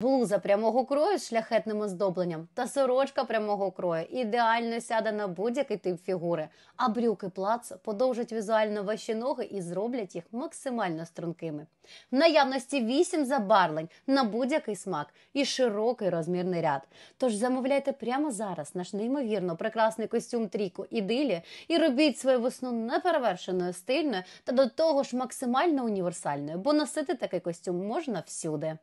Блуза прямого крою з шляхетним оздобленням та сорочка прямого крою ідеально сяде на будь-який тип фігури, а брюки плац подовжать візуально ваші ноги і зроблять їх максимально стрункими. В наявності 8 забарлень на будь-який смак і широкий розмірний ряд. Тож замовляйте прямо зараз наш неймовірно прекрасний костюм трійку ідилі і робіть свою весну неперевершеною стильною та до того ж максимально універсальною, бо носити такий костюм можна всюди.